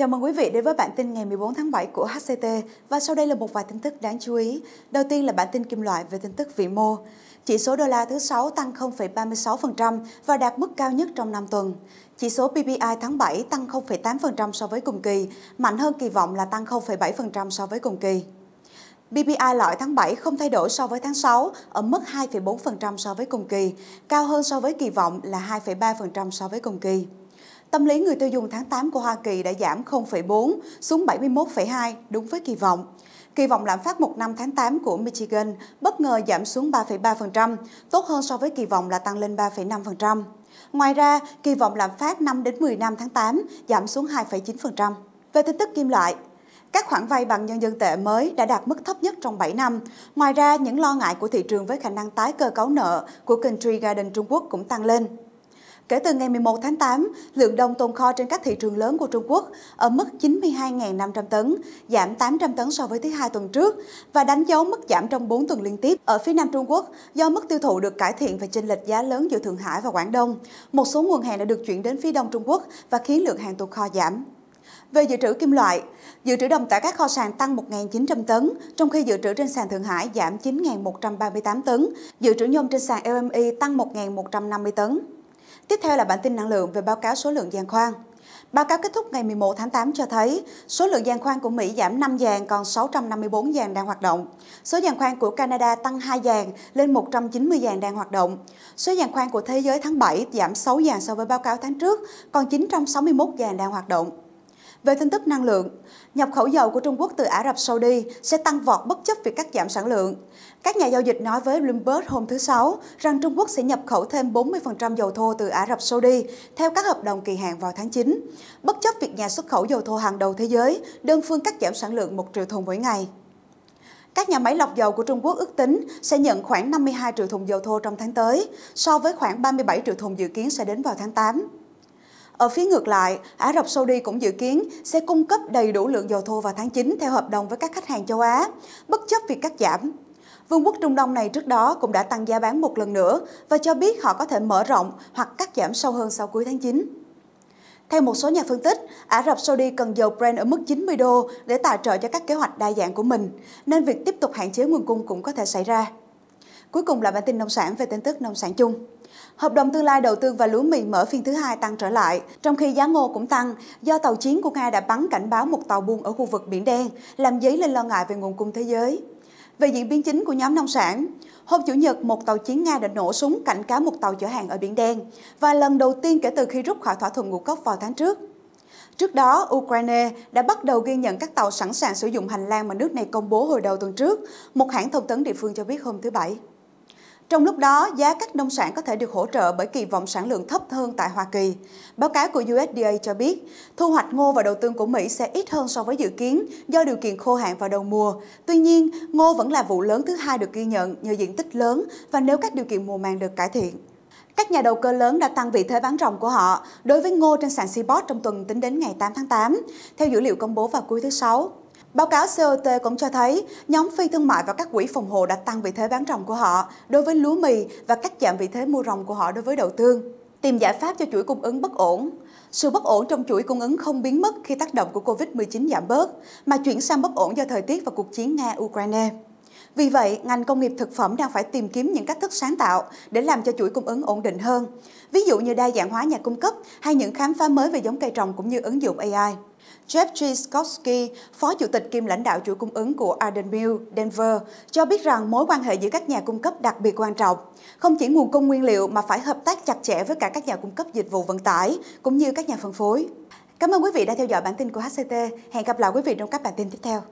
Chào mừng quý vị đến với bản tin ngày 14 tháng 7 của HCT và sau đây là một vài tin tức đáng chú ý. Đầu tiên là bản tin kim loại về tin tức vĩ mô. Chỉ số đô la thứ 6 tăng 0,36% và đạt mức cao nhất trong năm tuần. Chỉ số PPI tháng 7 tăng 0,8% so với cùng kỳ, mạnh hơn kỳ vọng là tăng 0,7% so với cùng kỳ. PPI loại tháng 7 không thay đổi so với tháng 6, ở mức 2,4% so với cùng kỳ, cao hơn so với kỳ vọng là 2,3% so với cùng kỳ. Tâm lý người tiêu dùng tháng 8 của Hoa Kỳ đã giảm 0,4 xuống 71,2 đúng với kỳ vọng. Kỳ vọng lạm phát một năm tháng 8 của Michigan bất ngờ giảm xuống 3,3%, tốt hơn so với kỳ vọng là tăng lên 3,5%. Ngoài ra, kỳ vọng lạm phát 5 đến 10 năm tháng 8 giảm xuống 2,9%. Về tin tức kim loại, các khoản vay bằng nhân dân tệ mới đã đạt mức thấp nhất trong 7 năm. Ngoài ra, những lo ngại của thị trường với khả năng tái cơ cấu nợ của Country Garden Trung Quốc cũng tăng lên. Kể từ ngày 11 tháng 8, lượng đông tồn kho trên các thị trường lớn của Trung Quốc ở mức 92.500 tấn, giảm 800 tấn so với thứ hai tuần trước và đánh dấu mức giảm trong 4 tuần liên tiếp ở phía Nam Trung Quốc do mức tiêu thụ được cải thiện và chênh lệch giá lớn giữa Thượng Hải và Quảng Đông. Một số nguồn hàng đã được chuyển đến phía Đông Trung Quốc và khiến lượng hàng tồn kho giảm. Về dự trữ kim loại, dự trữ đồng tại các kho sàn tăng 1.900 tấn, trong khi dự trữ trên sàn Thượng Hải giảm 9.138 tấn, dự trữ nhôm trên sàn LME tăng 1.150 tấn. Tiếp theo là bản tin năng lượng về báo cáo số lượng giàn khoan. Báo cáo kết thúc ngày 11 tháng 8 cho thấy số lượng giàn khoan của Mỹ giảm 5 giàn còn 654 giàn đang hoạt động. Số giàn khoan của Canada tăng 2 giàn lên 190 giàn đang hoạt động. Số giàn khoan của thế giới tháng 7 giảm 6 giàn so với báo cáo tháng trước, còn 961 giàn đang hoạt động. Về tin tức năng lượng, nhập khẩu dầu của Trung Quốc từ Ả Rập Saudi sẽ tăng vọt bất chấp việc cắt giảm sản lượng. Các nhà giao dịch nói với Bloomberg hôm thứ Sáu rằng Trung Quốc sẽ nhập khẩu thêm 40% dầu thô từ Ả Rập Saudi theo các hợp đồng kỳ hạn vào tháng 9, bất chấp việc nhà xuất khẩu dầu thô hàng đầu thế giới đơn phương cắt giảm sản lượng 1 triệu thùng mỗi ngày. Các nhà máy lọc dầu của Trung Quốc ước tính sẽ nhận khoảng 52 triệu thùng dầu thô trong tháng tới, so với khoảng 37 triệu thùng dự kiến sẽ đến vào tháng 8. Ở phía ngược lại, Ả Rập Saudi cũng dự kiến sẽ cung cấp đầy đủ lượng dầu thô vào tháng 9 theo hợp đồng với các khách hàng châu Á, bất chấp việc cắt giảm. Vương quốc Trung Đông này trước đó cũng đã tăng giá bán một lần nữa và cho biết họ có thể mở rộng hoặc cắt giảm sâu hơn sau cuối tháng 9. Theo một số nhà phân tích, Ả Rập Saudi cần dầu Brent ở mức 90 đô để tài trợ cho các kế hoạch đa dạng của mình, nên việc tiếp tục hạn chế nguồn cung cũng có thể xảy ra. Cuối cùng là bản tin nông sản về tin tức nông sản chung. Hợp đồng tương lai đầu tư và lúa mì mở phiên thứ hai tăng trở lại, trong khi giá ngô cũng tăng do tàu chiến của Nga đã bắn cảnh báo một tàu buôn ở khu vực Biển Đen, làm dấy lên lo ngại về nguồn cung thế giới. Về diễn biến chính của nhóm nông sản, hôm Chủ nhật, một tàu chiến Nga đã nổ súng cảnh cáo một tàu chở hàng ở Biển Đen và lần đầu tiên kể từ khi rút khỏi thỏa thuận ngũ cốc vào tháng trước. Trước đó, Ukraine đã bắt đầu ghi nhận các tàu sẵn sàng sử dụng hành lang mà nước này công bố hồi đầu tuần trước, một hãng thông tấn địa phương cho biết hôm thứ Bảy. Trong lúc đó, giá các nông sản có thể được hỗ trợ bởi kỳ vọng sản lượng thấp hơn tại Hoa Kỳ. Báo cáo của USDA cho biết, thu hoạch ngô và đầu tương của Mỹ sẽ ít hơn so với dự kiến do điều kiện khô hạn vào đầu mùa. Tuy nhiên, ngô vẫn là vụ lớn thứ hai được ghi nhận nhờ diện tích lớn và nếu các điều kiện mùa màng được cải thiện. Các nhà đầu cơ lớn đã tăng vị thế bán ròng của họ đối với ngô trên sàn Seaboard trong tuần tính đến ngày 8 tháng 8, theo dữ liệu công bố vào cuối thứ Sáu. Báo cáo COT cũng cho thấy nhóm phi thương mại và các quỹ phòng hộ đã tăng vị thế bán ròng của họ đối với lúa mì và cắt giảm vị thế mua ròng của họ đối với đậu tương. Tìm giải pháp cho chuỗi cung ứng bất ổn. Sự bất ổn trong chuỗi cung ứng không biến mất khi tác động của Covid-19 giảm bớt, mà chuyển sang bất ổn do thời tiết và cuộc chiến Nga-Ukraine. Vì vậy, ngành công nghiệp thực phẩm đang phải tìm kiếm những cách thức sáng tạo để làm cho chuỗi cung ứng ổn định hơn, ví dụ như đa dạng hóa nhà cung cấp hay những khám phá mới về giống cây trồng cũng như ứng dụng AI. Jeff Skoski, phó chủ tịch kiêm lãnh đạo chuỗi cung ứng của Arden Mill, Denver, cho biết rằng mối quan hệ giữa các nhà cung cấp đặc biệt quan trọng. Không chỉ nguồn cung nguyên liệu mà phải hợp tác chặt chẽ với cả các nhà cung cấp dịch vụ vận tải, cũng như các nhà phân phối. Cảm ơn quý vị đã theo dõi bản tin của HCT. Hẹn gặp lại quý vị trong các bản tin tiếp theo.